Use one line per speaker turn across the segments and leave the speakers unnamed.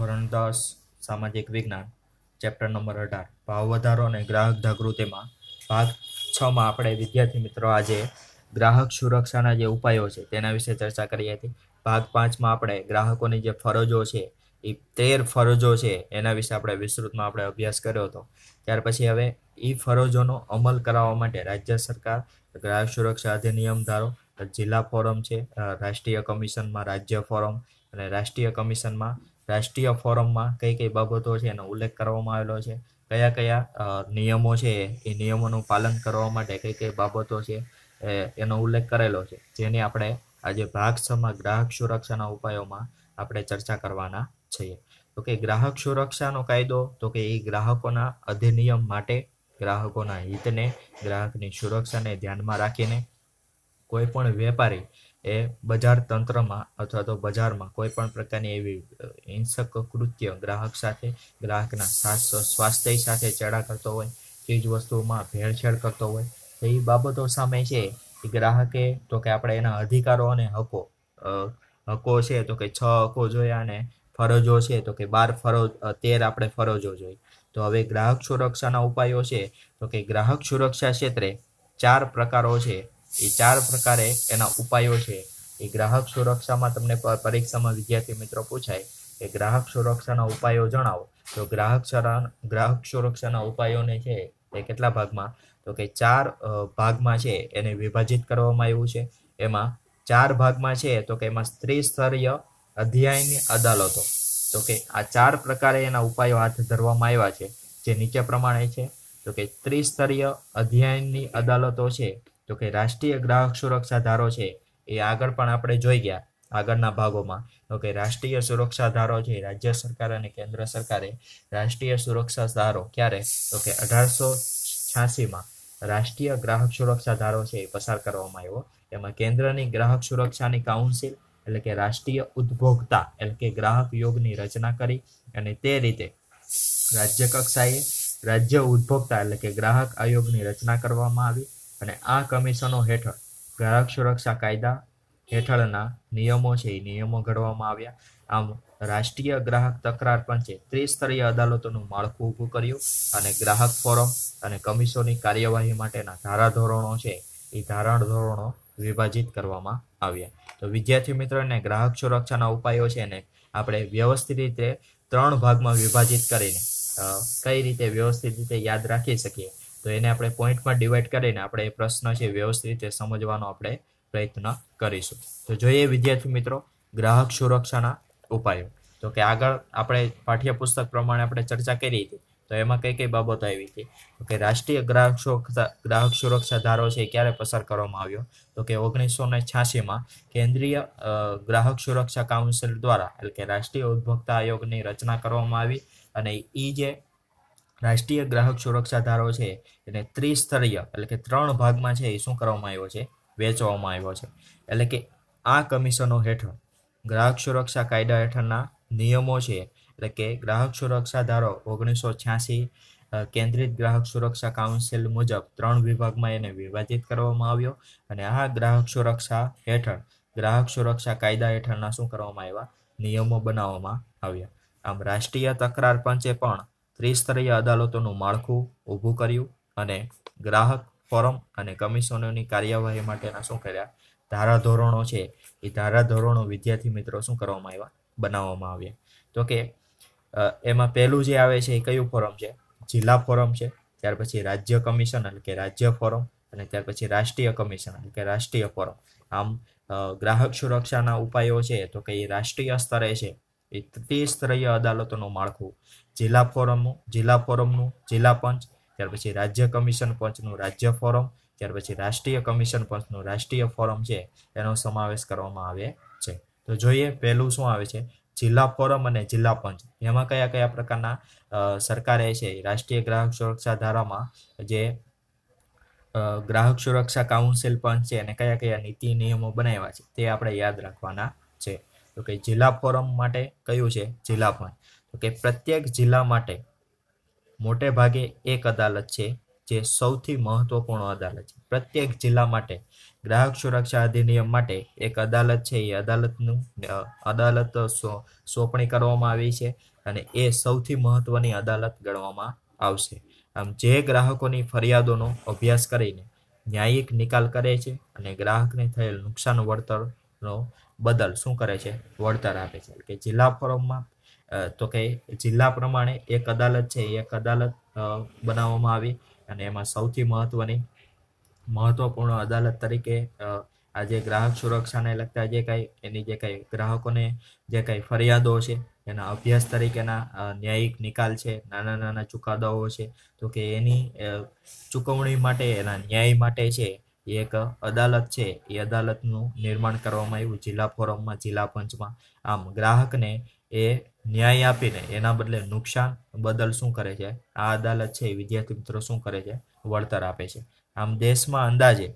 ધોરણ દસ સામાજિક વિજ્ઞાન ચેપ્ટર નંબર અઢાર ભાવ વધારો અને ગ્રાહક જાગૃતિમાં ભાગ છમાં આપણે વિદ્યાર્થી મિત્રો આજે ગ્રાહક સુરક્ષાના જે ઉપાયો છે તેના વિશે ચર્ચા કરી હતી ભાગ પાંચમાં આપણે ગ્રાહકોની જે ફરજો છે એ તેર ફરજો છે એના વિશે આપણે વિસ્તૃતમાં આપણે અભ્યાસ કર્યો હતો ત્યાર પછી હવે એ ફરજોનો અમલ કરાવવા માટે રાજ્ય સરકાર ગ્રાહક સુરક્ષા અધિનિયમ ધારો જિલ્લા ફોરમ છે રાષ્ટ્રીય કમિશનમાં રાજ્ય ફોરમ અને રાષ્ટ્રીય કમિશનમાં રાષ્ટ્રીય ફોરમમાં કઈ કઈ બાબતો છે એનો ઉલ્લેખ કરવામાં આવેલો છે કયા કયા નિયમો છે એ નિયમોનું પાલન કરવા માટે કઈ કઈ બાબતો છે એનો ઉલ્લેખ કરેલો છે જેની આપણે આજે ભાગ છમાં ગ્રાહક સુરક્ષાના ઉપાયોમાં આપણે ચર્ચા કરવાના છીએ તો કે ગ્રાહક સુરક્ષાનો કાયદો તો કે એ ગ્રાહકોના અધિનિયમ માટે ગ્રાહકોના હિતને ગ્રાહકની સુરક્ષાને ધ્યાનમાં રાખીને કોઈ પણ વેપારી એ બજાર તંત્રમાં અથવા તો બજારમાં કોઈ પણ પ્રકારની એવી હિંસક કૃત્ય ગ્રાહક સાથે ગ્રાહકના સ્વાસ્થ્ય સાથે ચેડા કરતો હોય ચીજ વસ્તુઓમાં ભેળછેળ કરતો હોય તો એ બાબતો સામે છે એ ગ્રાહકે તો કે આપણે એના અધિકારો અને હકો હકો છે તો કે છ હકો જોયા અને ફરજો છે તો કે બાર ફરજ તેર આપણે ફરજો જોઈ તો હવે ગ્રાહક સુરક્ષાના ઉપાયો છે તો કે ગ્રાહક સુરક્ષા ક્ષેત્રે ચાર પ્રકારો છે એ ચાર પ્રકારે એના ઉપાયો છે એ ગ્રાહક સુરક્ષામાં તમને પરીક્ષામાં વિદ્યાર્થી મિત્રો પૂછાય કે ગ્રાહક સુરક્ષાના ઉપાયો જણાવો તો ગ્રાહક ગ્રાહક સુરક્ષાના ઉપાયોને છે એ કેટલા ભાગમાં તો કે ચાર ભાગમાં છે એને વિભાજિત કરવામાં આવ્યું છે એમાં ચાર ભાગમાં છે તો કે એમાં સ્ત્રીસ્તરીય અધ્યાયની અદાલતો તો કે આ ચાર પ્રકારે એના ઉપાયો હાથ ધરવામાં આવ્યા છે જે નીચે પ્રમાણે છે તો કે ત્રિસ્તરીય અધ્યયનની અદાલતો છે તો કે રાષ્ટ્રીય ગ્રાહક સુરક્ષા ધારો છે એ આગળ પણ આપણે જોઈ ગયા આગળના ભાગોમાં તો કે રાષ્ટ્રીય સુરક્ષા ધારો છે રાજ્ય સરકાર અને કેન્દ્ર સરકારે રાષ્ટ્રીય સુરક્ષા ધારો ક્યારે તો કે અઢારસો છ્યાસીમાં રાષ્ટ્રીય ગ્રાહક સુરક્ષા ધારો છે એ પસાર કરવામાં આવ્યો એમાં કેન્દ્રની ગ્રાહક સુરક્ષાની કાઉન્સિલ એટલે કે રાષ્ટ્રીય ઉપભોક્તા એટલે કે ગ્રાહક યોગની રચના કરી અને તે રીતે રાજ્ય કક્ષાએ રાજ્ય ઉપભોક્તા એટલે કે ગ્રાહક આયોગની રચના કરવામાં આવી અને આ કમિશનો હેઠળ ગ્રાહક સુરક્ષા કાયદા હેઠળના નિયમો છે એ નિયમો ઘડવામાં આવ્યા આમ રાષ્ટ્રીય ગ્રાહક તકરાર પંચે ત્રિસ્તરીય અદાલતોનું માળખું ઊભું કર્યું અને ગ્રાહક ફોરમ અને કમિશનની કાર્યવાહી માટેના ધારાધોરણો છે એ ધોરણો વિભાજિત કરવામાં આવ્યા તો વિદ્યાર્થી મિત્રોને ગ્રાહક સુરક્ષાના ઉપાયો છે ને આપણે વ્યવસ્થિત રીતે ત્રણ ભાગમાં વિભાજિત કરીને કઈ રીતે વ્યવસ્થિત રીતે યાદ રાખી શકીએ તો એને આપણે પોઈન્ટમાં ડિવાઈડ કરીને આપણે એ પ્રશ્ન છે વ્યવસ્થિત રીતે સમજવાનો આપણે પ્રયત્ન કરીશું તો જોઈએ વિદ્યાર્થી મિત્રો ગ્રાહક સુરક્ષાના ઉપાયો તો કે આગળ આપણે પાઠ્યપુસ્તક પ્રમાણે આપણે ચર્ચા કરી હતી તો એમાં કઈ કઈ બાબતો આવી હતી કે રાષ્ટ્રીય ગ્રાહક સુરક્ષા ગ્રાહક સુરક્ષા ધારો છે ક્યારે પસાર કરવામાં આવ્યો તો કે ઓગણીસો ને છ્યાસીમાં કેન્દ્રીય ગ્રાહક સુરક્ષા કાઉન્સિલ દ્વારા એટલે કે રાષ્ટ્રીય ઉપભોક્તા આયોગની રચના કરવામાં આવી અને એ જે રાષ્ટ્રીય ગ્રાહક સુરક્ષા ધારો છે એને ત્રિસ્તરીય એટલે કે ત્રણ ભાગમાં છે એ શું કરવામાં આવ્યો છે વેચવામાં આવ્યો છે એટલે કે આ કમિશનો હેઠળ ગ્રાહક સુરક્ષા કાયદા હેઠળના નિયમો છે એટલે કે ગ્રાહક સુરક્ષા ધારો ઓગણીસો છ્યાસી કેન્દ્રિત ગ્રાહક સુરક્ષા કાઉન્સિલ મુજબ ત્રણ વિભાગમાં એને વિભાજિત કરવામાં આવ્યો અને આ ગ્રાહક સુરક્ષા હેઠળ ગ્રાહક સુરક્ષા કાયદા હેઠળના શું કરવામાં આવ્યા નિયમો બનાવવામાં આવ્યા આમ રાષ્ટ્રીય તકરાર પંચે પણ ત્રિસ્તરીય અદાલતોનું માળખું ઊભું કર્યું અને ગ્રાહક ફોરમ અને કમિશનોની કાર્યવાહી માટેના શું કર્યા ધારાધોરણો છે એ ધારાધોરણો વિદ્યાર્થી મિત્રો શું કરવામાં આવ્યા બનાવવામાં આવ્યા તો કે એમાં પહેલું જે આવે છે એ કયું ફોરમ છે જિલ્લા ફોરમ છે ત્યાર પછી રાજ્ય કમિશન એટલે કે રાજ્ય ફોરમ અને ત્યાર પછી રાષ્ટ્રીય કમિશન એટલે કે રાષ્ટ્રીય ફોરમ આમ ગ્રાહક સુરક્ષાના ઉપાયો છે તો કે એ રાષ્ટ્રીય સ્તરે છે એ તે સ્તરીય અદાલતોનું માળખું જિલ્લા ફોરમનું જિલ્લા ફોરમનું જિલ્લા પંચ ત્યાર પછી રાજ્ય કમિશન પંચનું રાજ્ય ફોરમ ત્યાર પછી રાષ્ટ્રીય કમિશન પંચનું રાષ્ટ્રીય ફોરમ છે એનો સમાવેશ કરવામાં આવે છે તો જોઈએ પહેલું શું આવે છે જિલ્લા ફોરમ અને જિલ્લા પંચ એમાં કયા કયા પ્રકારના સરકારે છે રાષ્ટ્રીય ગ્રાહક સુરક્ષા ધારામાં જે ગ્રાહક સુરક્ષા કાઉન્સિલ પંચ છે અને કયા કયા નીતિ નિયમો બનાવ્યા છે તે આપણે યાદ રાખવાના છે તો કે જિલ્લા ફોરમ માટે કયું છે જિલ્લા ફોરમ તો કે પ્રત્યેક જિલ્લા માટે મોટે ભાગે એક અદાલત છે જે સૌથી મહત્વપૂર્ણ અદાલત છે પ્રત્યેક જિલ્લા માટે ગ્રાહક સુરક્ષા અધિનિયમ માટે એક અદાલત છે એ અદાલતનું અદાલત સોંપણી કરવામાં આવી છે અને એ સૌથી મહત્વની અદાલત ગણવામાં આવશે આમ જે ગ્રાહકોની ફરિયાદોનો અભ્યાસ કરીને ન્યાયિક નિકાલ કરે છે અને ગ્રાહકને થયેલ નુકસાન વળતરનો બદલ શું કરે છે વળતર આપે છે કે જિલ્લા ફોરમમાં તો કે જિલ્લા પ્રમાણે એક અદાલત છે એક અદાલત બનાવવામાં આવી અને એમાં સૌથી મહત્વની મહત્વપૂર્ણ અદાલત તરીકે આજે ગ્રાહક સુરક્ષાને લગતા જે કાંઈ એની જે કાંઈ ગ્રાહકોને જે કાંઈ ફરિયાદો છે એના અભ્યાસ તરીકેના ન્યાયિક નિકાલ છે નાના નાના ચુકાદાઓ છે તો કે એની ચૂકવણી માટે એના ન્યાય માટે છે એક અદાલત છે એ અદાલતનું નિર્માણ કરવામાં આવ્યું જિલ્લા ફોરમમાં જિલ્લા પંચમાં આમ ગ્રાહકને એ ન્યાય આપીને એના બદલે નુકસાન બદલ શું કરે છે આ અદાલત છે વિદ્યાર્થી મિત્રો શું કરે છે વળતર આપે છે આમ દેશમાં અંદાજે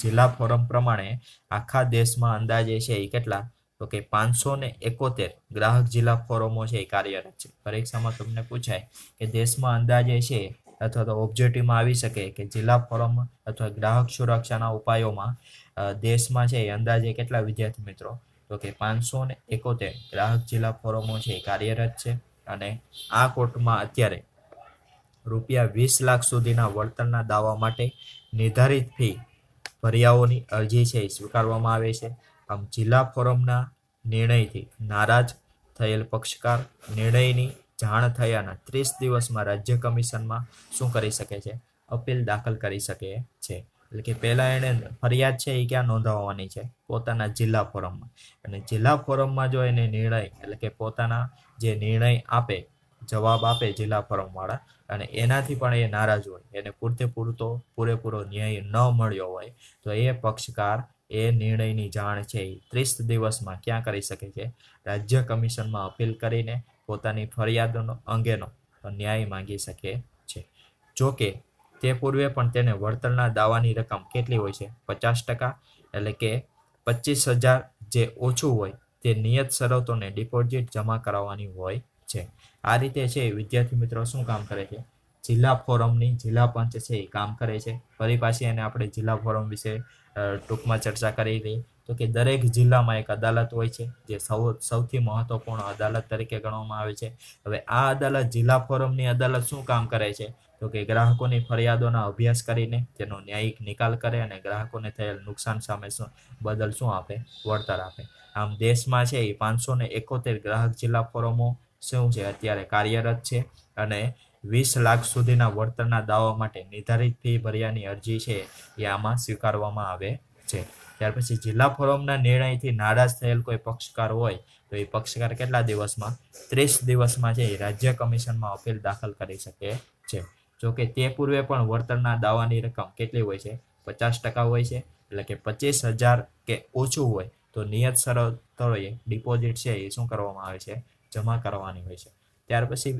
જિલ્લા ફોરમ પ્રમાણે આખા દેશમાં અંદાજે છે એ કેટલા તો કે પાંચસો ને એકોતેર ગ્રાહક જિલ્લા ફોરમો છે એ કાર્યરત છે પરીક્ષામાં તમને પૂછાય કે દેશમાં અંદાજે છે અથવા તો ઓબ્જેક્ટિવમાં આવી શકે કે જિલ્લા ફોરમ અથવા ગ્રાહક સુરક્ષાના ઉપાયોમાં દેશમાં છે એ અંદાજે કેટલા વિદ્યાર્થી મિત્રો તો કે પાંચસો ને એકોતેર ગ્રાહક જિલ્લા ફોરમો છે એ કાર્યરત છે અને આ કોર્ટમાં અત્યારે રૂપિયા વીસ લાખ સુધીના વળતરના દાવા માટે નિર્ધારિત ફી ભર્યાઓની અરજી છે સ્વીકારવામાં આવે છે આમ જિલ્લા ફોરમના નિર્ણયથી નારાજ થયેલ પક્ષકાર નિર્ણયની જાણ થયાના ત્રીસ દિવસમાં રાજ્ય કમિશનમાં શું કરી શકે છે અપીલ દાખલ કરી શકે છે એટલે કે પહેલાં એણે ફરિયાદ છે એ ક્યાં નોંધાવવાની છે પોતાના જિલ્લા ફોરમમાં અને જિલ્લા ફોરમમાં જો એને નિર્ણય એટલે કે પોતાના જે નિર્ણય આપે જવાબ આપે જિલ્લા ફોરમવાળા અને એનાથી પણ એ નારાજ હોય એને પૂરતે પૂરતો પૂરેપૂરો ન્યાય ન મળ્યો હોય તો એ પક્ષકાર એ નિર્ણયની જાણ છે એ ત્રીસ દિવસમાં ક્યાં કરી શકે છે રાજ્ય કમિશનમાં અપીલ કરીને પોતાની ફરિયાદોનો અંગેનો ન્યાય માંગી શકે છે જોકે તે પૂર્વે પણ તેને વળતરના દાવાની રકમ કેટલી હોય છે પચાસ ટકા એટલે કે પચીસ હજાર જે ઓછું હોય તે નિયત શરતોને ડિપોઝિટ જમા કરાવવાની હોય છે આ રીતે છે વિદ્યાર્થી મિત્રો શું કામ કરે છે જિલ્લા ફોરમની જિલ્લા પંચ છે એ કામ કરે છે ફરી પાછી એને આપણે જિલ્લા ફોરમ વિશે ટૂંકમાં ચર્ચા કરી રહી તો કે દરેક જિલ્લામાં એક અદાલત હોય છે જે સૌ સૌથી મહત્વપૂર્ણ અદાલત તરીકે ગણવામાં આવે છે હવે આ અદાલત જિલ્લા ફોરમની અદાલત શું કામ કરે છે તો કે ગ્રાહકોની ફરિયાદોના અભ્યાસ કરીને તેનો ન્યાયિક નિકાલ કરે અને ગ્રાહકોને થયેલ નુકસાન સામે શું બદલ શું આપે વળતર આપે આમ દેશમાં છે એ પાંચસો ને એકોતેર ગ્રાહક જિલ્લા ફોરમો શું છે અત્યારે કાર્યરત છે અને વીસ લાખ સુધીના વળતરના દાવા માટે નિર્ધારિત ફી ભર્યાની અરજી છે એ આમાં સ્વીકારવામાં આવે છે ત્યાર પછી જિલ્લા ફોરમના નિર્ણયથી નારાજ થયેલ કોઈ પક્ષકાર હોય તો એ પક્ષકાર કેટલા દિવસમાં ત્રીસ દિવસમાં છે એ રાજ્ય કમિશનમાં અપીલ દાખલ કરી શકે છે જો કે તે પૂર્વે પણ વળતરના દાવાની રકમ કેટલી હોય છે પચાસ ટકા હોય છે એટલે કે પચીસ હજાર કે ઓછું હોય તો નિયત શરતોએ ડિપોઝિટ છે એ શું કરવામાં આવે છે જમા કરવાની હોય છે ત્યાર પછી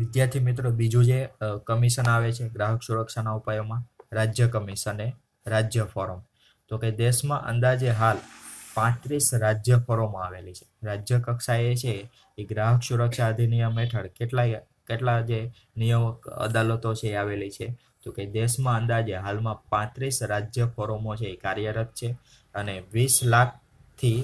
વિદ્યાર્થી મિત્રો બીજું જે કમિશન આવે છે ગ્રાહક સુરક્ષાના ઉપાયોમાં રાજ્ય કમિશને રાજ્ય ફોરમ તો કે દેશમાં અંદાજે હાલ પાંત્રીસ રાજ્ય ફોરમો આવેલી છે રાજ્ય કક્ષાએ છે એ ગ્રાહક સુરક્ષા અધિનિયમ હેઠળ કેટલા કેટલા જે નિયામક અદાલતો છે એ આવેલી છે તો કે દેશમાં અંદાજે હાલમાં પાંત્રીસ રાજ્ય ફોરમો છે એ કાર્યરત છે અને વીસ લાખથી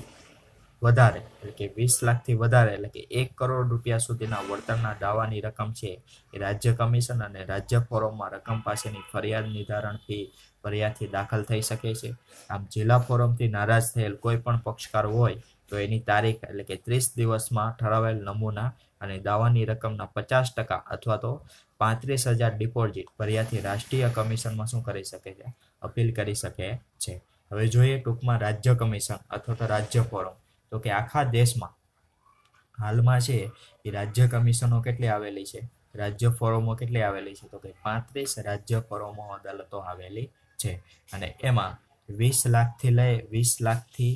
વધારે એટલે કે વીસ લાખથી વધારે એટલે કે એક કરોડ રૂપિયા સુધીના વળતરના દાવાની રકમ છે એ રાજ્ય કમિશન અને રાજ્ય ફોરમમાં રકમ પાસેની ફરિયાદ નિર્ધારણ ફી ફરિયાદથી દાખલ થઈ શકે છે આમ જિલ્લા ફોરમથી નારાજ થયેલ કોઈ પણ પક્ષકાર હોય તો એની તારીખ એટલે કે ત્રીસ દિવસમાં ઠરાવેલ નમૂના અને દાવાની રકમના પચાસ ટકા અથવા તો પાંત્રીસ હજાર ડિપોઝિટ ફરિયાદથી રાષ્ટ્રીય કમિશનમાં શું કરી શકે છે અપીલ કરી શકે છે હવે જોઈએ ટૂંકમાં રાજ્ય કમિશન અથવા તો રાજ્ય ફોરમ તો કે આખા દેશમાં હાલમાં છે એ રાજ્ય કમિશનો કેટલી આવેલી છે રાજ્ય ફોરમો કેટલી આવેલી છે તો કે પાંત્રીસ રાજ્ય ફોરમો અદાલતો આવેલી છે અને એમાં વીસ લાખથી લઈ વીસ લાખથી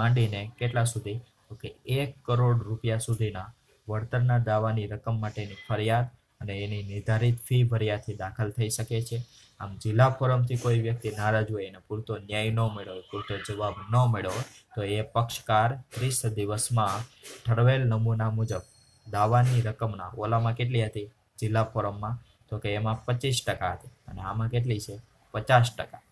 માંડીને કેટલા સુધી તો કે એક કરોડ રૂપિયા સુધીના વળતરના દાવાની રકમ માટેની ફરિયાદ અને એની નિર્ધારિત ફી ભર્યાથી દાખલ થઈ શકે છે આમ જિલ્લા ફોરમથી કોઈ વ્યક્તિ નારાજ હોય એને પૂરતો ન્યાય ન મેળવે પૂરતો જવાબ ન મેળવે તો એ પક્ષકાર ત્રીસ દિવસમાં ઠરવેલ નમૂના મુજબ દાવાની રકમના ઓલામાં કેટલી હતી જિલ્લા ફોરમમાં તો કે એમાં પચીસ ટકા હતી અને આમાં કેટલી છે પચાસ ટકા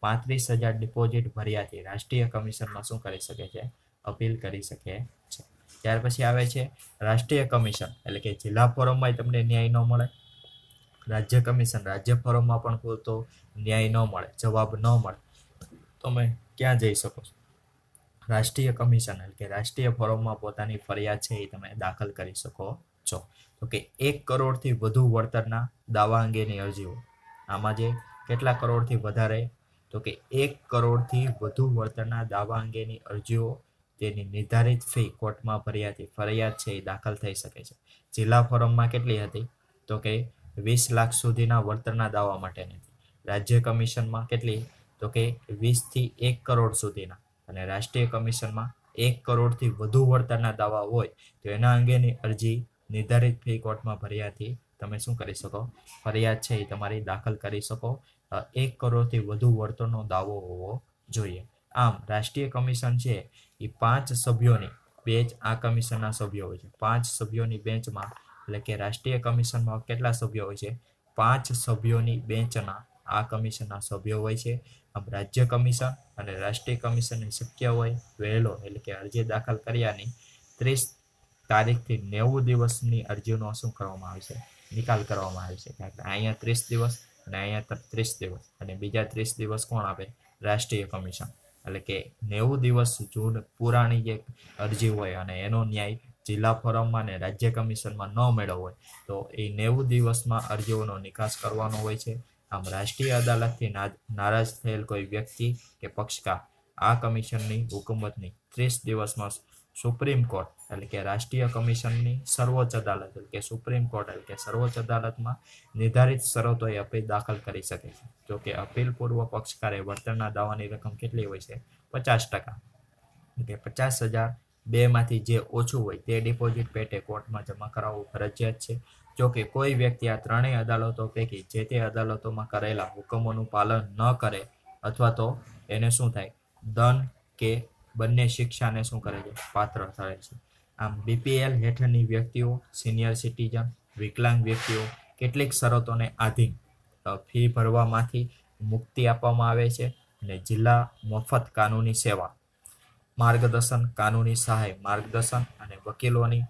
પાંત્રીસ હજાર ડિપોઝિટ ભર્યાથી રાષ્ટ્રીય કમિશનમાં શું કરી શકે છે અપીલ કરી શકે છે ત્યાર પછી આવે છે રાષ્ટ્રીય કમિશન એટલે કે જિલ્લા ફોરમમાં તમને ન્યાય ન મળે રાજ્ય કમિશન રાજ્ય ફોરમમાં પણ પૂરતો ન્યાય ન મળે જવાબ ન મળે તમે ક્યાં જઈ શકો છો રાષ્ટ્રીય કમિશન એટલે કે રાષ્ટ્રીય ફોરમમાં પોતાની ફરિયાદ છે એ તમે દાખલ કરી શકો છો તો કે એક કરોડથી વધુ વળતરના દાવા અંગેની અરજીઓ આમાં જે કેટલા કરોડથી વધારે તો કે એક કરોડથી વધુ વળતરના દાવા અંગેની અરજીઓ તેની નિર્ધારિત ફી કોર્ટમાં ફરિયાદ ફરિયાદ છે એ દાખલ થઈ શકે છે જિલ્લા ફોરમમાં કેટલી હતી તો કે વીસ લાખ સુધીના વળતરના દાવા માટેની રાજ્ય કમિશનમાં કેટલી તો કે વીસથી એક કરોડ સુધીના અને રાષ્ટ્રીય કમિશનમાં એક કરોડથી વધુ વળતરના દાવા હોય તો એના અંગેની અરજી નિર્ધારિત ફી કોર્ટમાં ભર્યાથી તમે શું કરી શકો ફરિયાદ છે એ તમારી દાખલ કરી શકો એક કરોડથી વધુ વળતરનો દાવો હોવો જોઈએ આમ રાષ્ટ્રીય કમિશન છે એ પાંચ સભ્યોની બેંચ આ કમિશનના સભ્યો હોય છે પાંચ સભ્યોની બેંચમાં એટલે કે રાષ્ટ્રીય કમિશનમાં કેટલા સભ્યો હોય છે પાંચ સભ્યોની બેંચના આ કમિશનના સભ્યો હોય છે આમ રાજ્ય કમિશન અને રાષ્ટ્રીય કમિશનને શક્ય હોય વહેલો એટલે કે અરજી દાખલ કર્યાની ત્રીસ તારીખથી નેવું દિવસની અરજીનો શું કરવામાં આવે છે નિકાલ કરવામાં આવે છે અહીંયા ત્રીસ દિવસ અને અહીંયા ત્રીસ દિવસ અને બીજા ત્રીસ દિવસ કોણ આપે રાષ્ટ્રીય કમિશન એટલે કે નેવું દિવસ જૂન પુરાણી એક અરજી હોય અને એનો ન્યાય જિલ્લા ફોરમમાં ને રાજ્ય કમિશનમાં ન મેળવ હોય તો એ નેવું દિવસમાં અરજીઓનો નિકાસ કરવાનો હોય છે આમ રાષ્ટ્રીય અદાલતથી નારાજ થયેલ કોઈ વ્યક્તિ કે પક્ષકાર આ કમિશનની હુકુમતની ત્રીસ દિવસમાં સુપ્રીમ કોર્ટ એટલે કે રાષ્ટ્રીય કમિશનની સર્વોચ્ચ અદાલત એટલે કે સુપ્રીમ કોર્ટ એટલે કે સર્વોચ્ચ અદાલતમાં નિર્ધારિત શરતોએ અપીલ દાખલ કરી શકે છે જો કે અપીલ પૂર્વ પક્ષકારે વળતરના દાવાની રકમ કેટલી હોય છે પચાસ ટકા એટલે પચાસ હજાર બેમાંથી જે ઓછું હોય તે ડિપોઝિટ પેટે કોર્ટમાં જમા કરાવવું ફરજિયાત છે જો કે કોઈ વ્યક્તિ આ ત્રણેય અદાલતો પૈકી જે તે અદાલતોમાં કરેલા હુકમોનું પાલન ન કરે અથવા તો એને શું થાય દંડ કે બંને શિક્ષાને શું કરે છે પાત્ર થાય છે આમ બીપીએલ હેઠળની વ્યક્તિઓ સિનિયર સિટીઝન વિકલાંગ વ્યક્તિઓ કેટલીક શરતોને આધીન ફી ભરવામાંથી મુક્તિ આપવામાં આવે છે અને જિલ્લા મફત કાનૂની સેવા માર્ગદર્શન કાનૂની સહાય માર્ગદર્શન અને વકીલોની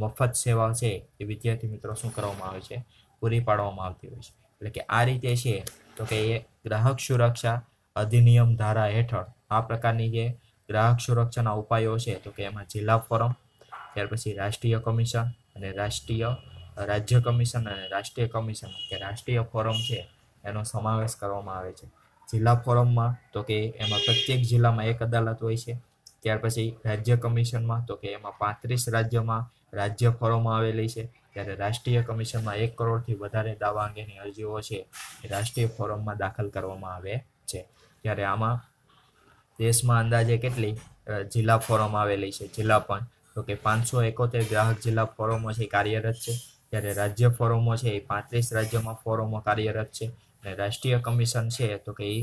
મફત સેવા છે એ વિદ્યાર્થી મિત્રો શું કરવામાં આવે છે પૂરી પાડવામાં આવતી હોય છે એટલે કે આ રીતે છે તો કે એ ગ્રાહક સુરક્ષા અધિનિયમ ધારા હેઠળ આ પ્રકારની જે ગ્રાહક સુરક્ષાના ઉપાયો છે તો કે એમાં જિલ્લા ફોરમ ત્યાર પછી રાષ્ટ્રીય કમિશન અને રાષ્ટ્રીય રાજ્ય કમિશન અને રાષ્ટ્રીય કમિશન કે રાષ્ટ્રીય ફોરમ છે એનો સમાવેશ કરવામાં આવે છે જિલ્લા ફોરમમાં તો કે એમાં પ્રત્યેક જિલ્લામાં એક અદાલત હોય છે ત્યાર પછી રાજ્ય કમિશનમાં તો કે એમાં પાંત્રીસ રાજ્યમાં રાજ્ય ફોરમ આવેલી છે ત્યારે રાષ્ટ્રીય કમિશનમાં એક કરોડથી વધારે દાવા અંગેની અરજીઓ છે રાષ્ટ્રીય ફોરમમાં દાખલ કરવામાં આવે છે ત્યારે આમાં દેશમાં અંદાજે કેટલી જિલ્લા ફોરમ આવેલી છે જિલ્લા પણ તો કે પાંચસો એકોતેર ગ્રાહક જિલ્લા ફોરમો છે કાર્યરત છે જ્યારે રાજ્ય ફોરમો છે એ પાંત્રીસ રાજ્યોમાં ફોરમો કાર્યરત છે અને રાષ્ટ્રીય કમિશન છે તો કે એ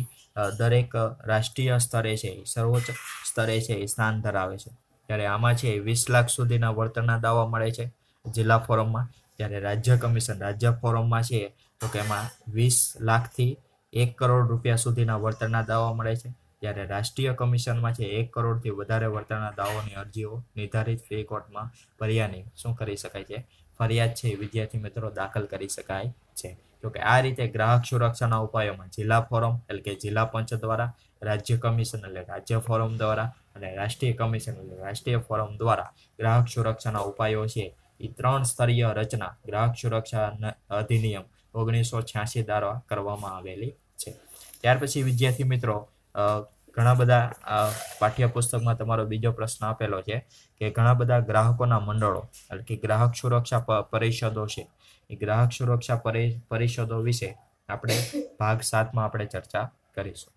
દરેક રાષ્ટ્રીય સ્તરે છે એ સર્વોચ્ચ સ્તરે છે એ સ્થાન ધરાવે છે ત્યારે આમાં છે વીસ લાખ સુધીના વળતરના દાવા મળે છે જિલ્લા ફોરમમાં જ્યારે રાજ્ય કમિશન રાજ્ય ફોરમમાં છે તો કે એમાં વીસ લાખથી એક કરોડ રૂપિયા સુધીના વળતરના દાવા મળે છે ત્યારે રાષ્ટ્રીય કમિશનમાંથી એક કરોડથી વધારે વળતરના દાવોની અરજીઓ નિર્ધારિત ફી કોર્ટમાં ભર્યાની શું કરી શકાય છે ફરિયાદ છે વિદ્યાર્થી મિત્રો દાખલ કરી શકાય છે તો કે આ રીતે ગ્રાહક સુરક્ષાના ઉપાયોમાં જિલ્લા ફોરમ એટલે કે જિલ્લા પંચ દ્વારા રાજ્ય કમિશન એટલે રાજ્ય ફોરમ દ્વારા અને રાષ્ટ્રીય કમિશન એટલે રાષ્ટ્રીય ફોરમ દ્વારા ગ્રાહક સુરક્ષાના ઉપાયો છે એ ત્રણ સ્તરીય રચના ગ્રાહક સુરક્ષા અધિનિયમ ઓગણીસો છ્યાસી દ્વારા કરવામાં આવેલી છે ત્યાર પછી વિદ્યાર્થી મિત્રો ઘણા બધા પાઠ્યપુસ્તકમાં તમારો બીજો પ્રશ્ન આપેલો છે કે ઘણા બધા ગ્રાહકોના મંડળો એટલે કે ગ્રાહક સુરક્ષા પરિષદો છે એ ગ્રાહક સુરક્ષા પરિષદો વિશે આપણે ભાગ સાતમાં આપણે ચર્ચા કરીશું